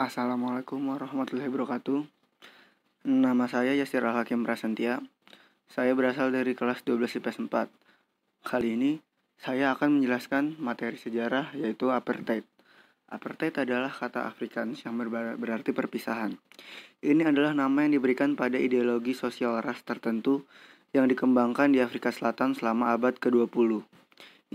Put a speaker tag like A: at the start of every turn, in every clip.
A: Assalamualaikum warahmatullahi wabarakatuh Nama saya Yasir Al Hakim Prasentia Saya berasal dari kelas 12 IPS 4 Kali ini saya akan menjelaskan materi sejarah yaitu apartheid Apartheid adalah kata Afrikaans yang berarti perpisahan Ini adalah nama yang diberikan pada ideologi sosial ras tertentu yang dikembangkan di Afrika Selatan selama abad ke-20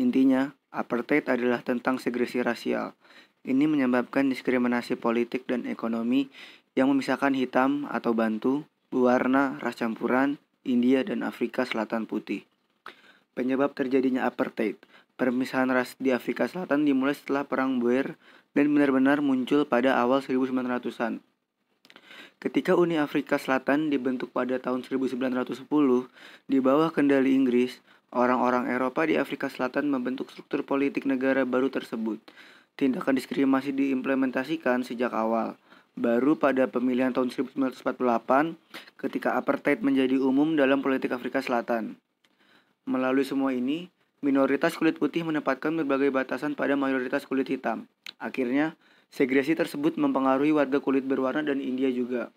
A: Intinya, apartheid adalah tentang segresi rasial ini menyebabkan diskriminasi politik dan ekonomi yang memisahkan hitam atau bantu, berwarna, ras campuran, India, dan Afrika Selatan putih. Penyebab terjadinya apartheid, permisahan ras di Afrika Selatan dimulai setelah Perang Boer dan benar-benar muncul pada awal 1900-an. Ketika Uni Afrika Selatan dibentuk pada tahun 1910 di bawah kendali Inggris, orang-orang Eropa di Afrika Selatan membentuk struktur politik negara baru tersebut tindakan diskriminasi diimplementasikan sejak awal. Baru pada pemilihan tahun 1948 ketika apartheid menjadi umum dalam politik Afrika Selatan. Melalui semua ini, minoritas kulit putih menempatkan berbagai batasan pada mayoritas kulit hitam. Akhirnya, segresi tersebut mempengaruhi warga kulit berwarna dan India juga.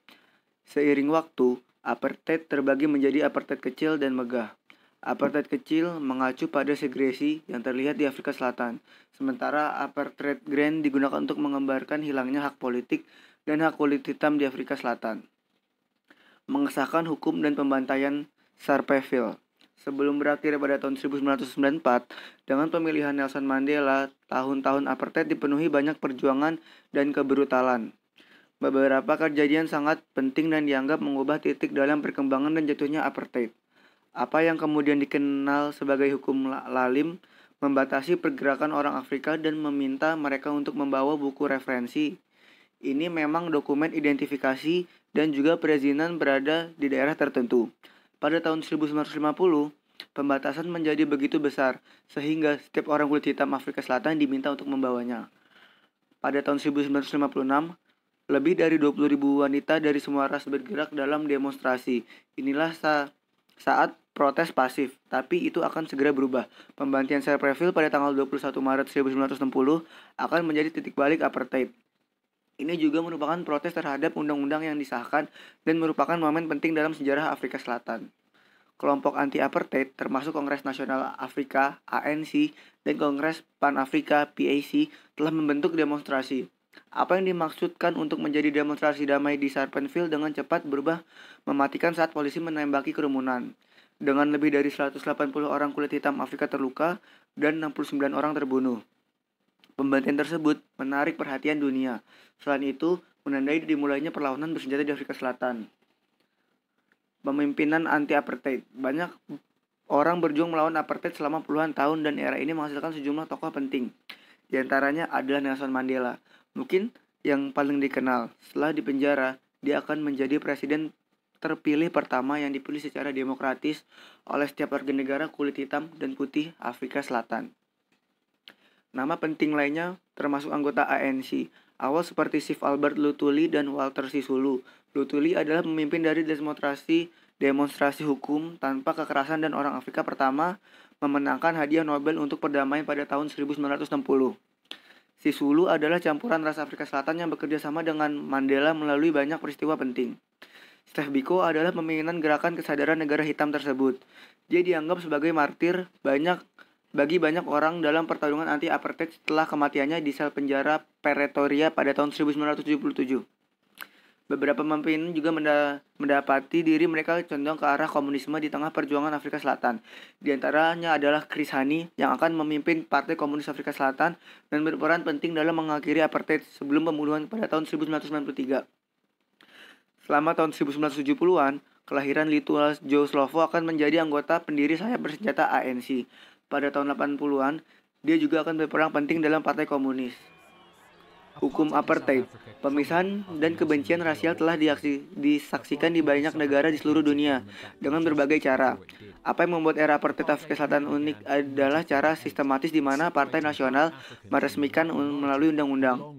A: Seiring waktu, apartheid terbagi menjadi apartheid kecil dan megah. Apartheid kecil mengacu pada segresi yang terlihat di Afrika Selatan, sementara apartheid grand digunakan untuk mengembarkan hilangnya hak politik dan hak kulit hitam di Afrika Selatan. Mengesahkan hukum dan pembantaian Sarpeville. Sebelum berakhir pada tahun 1994, dengan pemilihan Nelson Mandela, tahun-tahun apartheid dipenuhi banyak perjuangan dan kebrutalan. Beberapa kejadian sangat penting dan dianggap mengubah titik dalam perkembangan dan jatuhnya apartheid. Apa yang kemudian dikenal sebagai hukum Lalim membatasi pergerakan orang Afrika dan meminta mereka untuk membawa buku referensi. Ini memang dokumen identifikasi dan juga perizinan berada di daerah tertentu. Pada tahun 1950, pembatasan menjadi begitu besar sehingga setiap orang kulit hitam Afrika Selatan diminta untuk membawanya. Pada tahun 1956, lebih dari 20.000 wanita dari semua ras bergerak dalam demonstrasi. Inilah sa saat protes pasif, tapi itu akan segera berubah. Pembantian profile pada tanggal 21 Maret 1960 akan menjadi titik balik apartheid. Ini juga merupakan protes terhadap undang-undang yang disahkan dan merupakan momen penting dalam sejarah Afrika Selatan. Kelompok anti-apartheid termasuk Kongres Nasional Afrika ANC dan Kongres Pan-Afrika PAC telah membentuk demonstrasi. Apa yang dimaksudkan untuk menjadi demonstrasi damai di Sarpenville dengan cepat berubah mematikan saat polisi menembaki kerumunan dengan lebih dari 180 orang kulit hitam Afrika terluka dan 69 orang terbunuh. Pembantaian tersebut menarik perhatian dunia. Selain itu, menandai dimulainya perlawanan bersenjata di Afrika Selatan. Pemimpinan anti-apartheid. Banyak orang berjuang melawan apartheid selama puluhan tahun dan era ini menghasilkan sejumlah tokoh penting. Di antaranya adalah Nelson Mandela. Mungkin yang paling dikenal. Setelah dipenjara, dia akan menjadi presiden terpilih pertama yang dipilih secara demokratis oleh setiap warga negara kulit hitam dan putih Afrika Selatan. Nama penting lainnya termasuk anggota ANC, awal seperti Sif Albert Lutuli dan Walter Sisulu. Lutuli adalah pemimpin dari demonstrasi demonstrasi hukum tanpa kekerasan dan orang Afrika pertama memenangkan hadiah Nobel untuk perdamaian pada tahun 1960. Sisulu adalah campuran ras Afrika Selatan yang bekerja sama dengan Mandela melalui banyak peristiwa penting. Steph Biko adalah pemimpinan gerakan kesadaran negara hitam tersebut. Dia dianggap sebagai martir banyak bagi banyak orang dalam pertarungan anti apartheid setelah kematiannya di sel penjara Pretoria pada tahun 1977. Beberapa pemimpin juga mendapati diri mereka condong ke arah komunisme di tengah perjuangan Afrika Selatan. Di antaranya adalah Chris Hani yang akan memimpin Partai Komunis Afrika Selatan dan berperan penting dalam mengakhiri apartheid sebelum pembunuhan pada tahun 1993. Selama tahun 1970-an, kelahiran Joe Slovo akan menjadi anggota pendiri sayap bersenjata ANC. Pada tahun 80-an, dia juga akan berperang penting dalam Partai Komunis hukum apartheid. Pemisahan dan kebencian rasial telah diaksi, disaksikan di banyak negara di seluruh dunia dengan berbagai cara. Apa yang membuat era apartheid Afrika Selatan unik adalah cara sistematis di mana partai nasional meresmikan melalui undang-undang.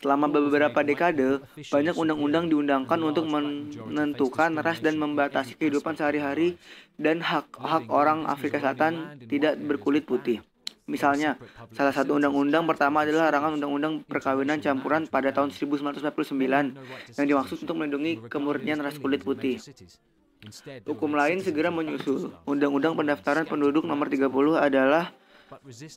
A: Selama beberapa dekade, banyak undang-undang diundangkan untuk menentukan ras dan membatasi kehidupan sehari-hari dan hak-hak orang Afrika Selatan tidak berkulit putih. Misalnya, salah satu undang-undang pertama adalah larangan undang-undang perkawinan campuran pada tahun 1949 yang dimaksud untuk melindungi kemurnian ras kulit putih. Hukum lain segera menyusul. Undang-undang pendaftaran penduduk nomor 30 adalah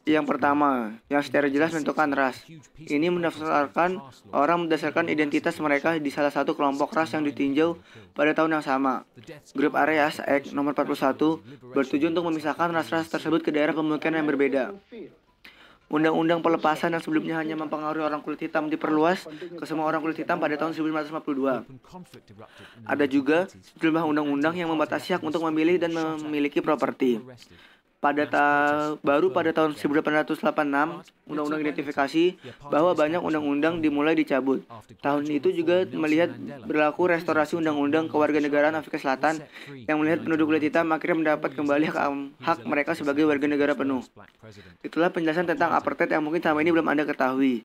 A: yang pertama, yang secara jelas menentukan ras. Ini mendasarkan orang mendasarkan identitas mereka di salah satu kelompok ras yang ditinjau pada tahun yang sama. Grup area Act nomor 41 bertujuan untuk memisahkan ras-ras tersebut ke daerah pemukiman yang berbeda. Undang-undang pelepasan yang sebelumnya hanya mempengaruhi orang kulit hitam diperluas ke semua orang kulit hitam pada tahun 1952. Ada juga sejumlah undang-undang yang membatasi hak untuk memilih dan memiliki properti pada nah, ta baru pada tahun 1886 undang-undang identifikasi bahwa banyak undang-undang dimulai dicabut. Tahun itu juga melihat berlaku restorasi undang-undang kewarganegaraan Afrika Selatan yang melihat penduduk kulit hitam akhirnya mendapat kembali hak, hak mereka sebagai warga negara penuh. Itulah penjelasan tentang apartheid yang mungkin selama ini belum Anda ketahui.